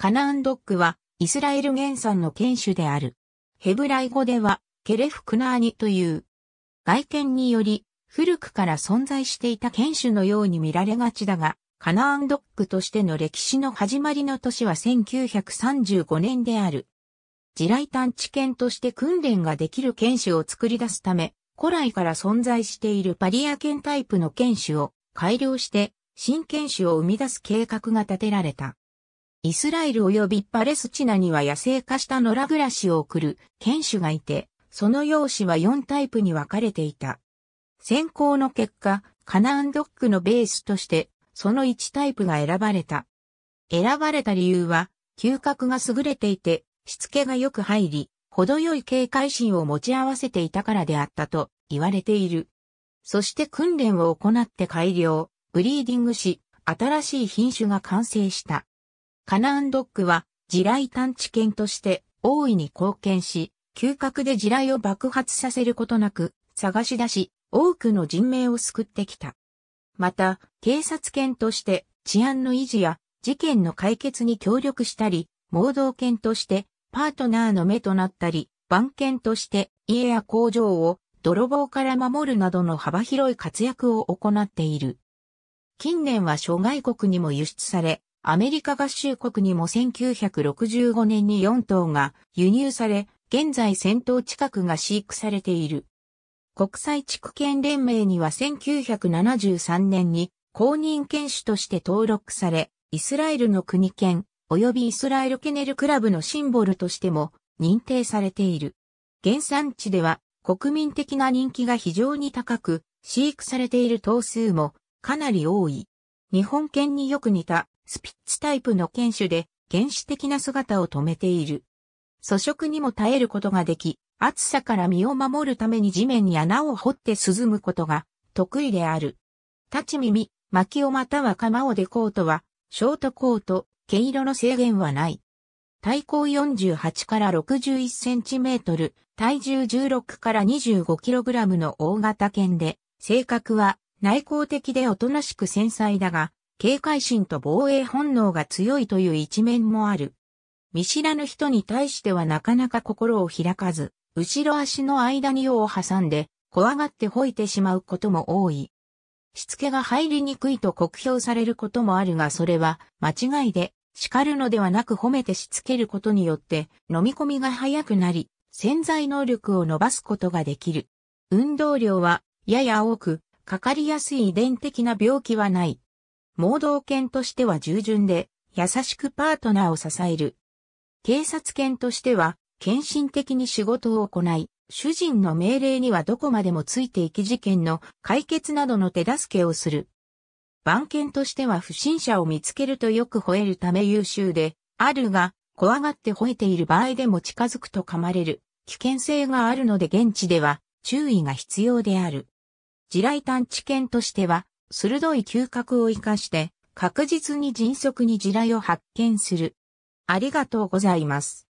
カナーンドッグはイスラエル原産の犬種である。ヘブライ語ではケレフクナーニという。外見により古くから存在していた犬種のように見られがちだが、カナーンドッグとしての歴史の始まりの年は1935年である。地雷探知犬として訓練ができる犬種を作り出すため、古来から存在しているパリア犬タイプの犬種を改良して新犬種を生み出す計画が立てられた。イスラエル及びパレスチナには野生化した野良暮らしを送る犬種がいて、その容姿は4タイプに分かれていた。選考の結果、カナンドックのベースとして、その1タイプが選ばれた。選ばれた理由は、嗅覚が優れていて、しつけがよく入り、程よい警戒心を持ち合わせていたからであったと言われている。そして訓練を行って改良、ブリーディングし、新しい品種が完成した。カナーンドックは地雷探知犬として大いに貢献し、嗅覚で地雷を爆発させることなく探し出し、多くの人命を救ってきた。また、警察犬として治安の維持や事件の解決に協力したり、盲導犬としてパートナーの目となったり、番犬として家や工場を泥棒から守るなどの幅広い活躍を行っている。近年は諸外国にも輸出され、アメリカ合衆国にも1965年に4頭が輸入され、現在1000頭近くが飼育されている。国際畜犬連盟には1973年に公認犬種として登録され、イスラエルの国犬及びイスラエルケネルクラブのシンボルとしても認定されている。原産地では国民的な人気が非常に高く、飼育されている頭数もかなり多い。日本犬によく似たスピッツタイプの犬種で原始的な姿を止めている。素食にも耐えることができ、暑さから身を守るために地面に穴を掘って涼むことが得意である。立ち耳、薪をまたは釜をデコートは、ショートコート、毛色の制限はない。体高48から61センチメートル、体重16から25キログラムの大型犬で、性格は内向的でおとなしく繊細だが、警戒心と防衛本能が強いという一面もある。見知らぬ人に対してはなかなか心を開かず、後ろ足の間に用を挟んで、怖がって吠えてしまうことも多い。しつけが入りにくいと酷評されることもあるがそれは間違いで叱るのではなく褒めてしつけることによって飲み込みが早くなり潜在能力を伸ばすことができる。運動量はやや多くかかりやすい遺伝的な病気はない。盲導犬としては従順で、優しくパートナーを支える。警察犬としては、献身的に仕事を行い、主人の命令にはどこまでもついていき事件の解決などの手助けをする。番犬としては不審者を見つけるとよく吠えるため優秀で、あるが、怖がって吠えている場合でも近づくと噛まれる、危険性があるので現地では注意が必要である。地雷探知犬としては、鋭い嗅覚を活かして確実に迅速に地雷を発見する。ありがとうございます。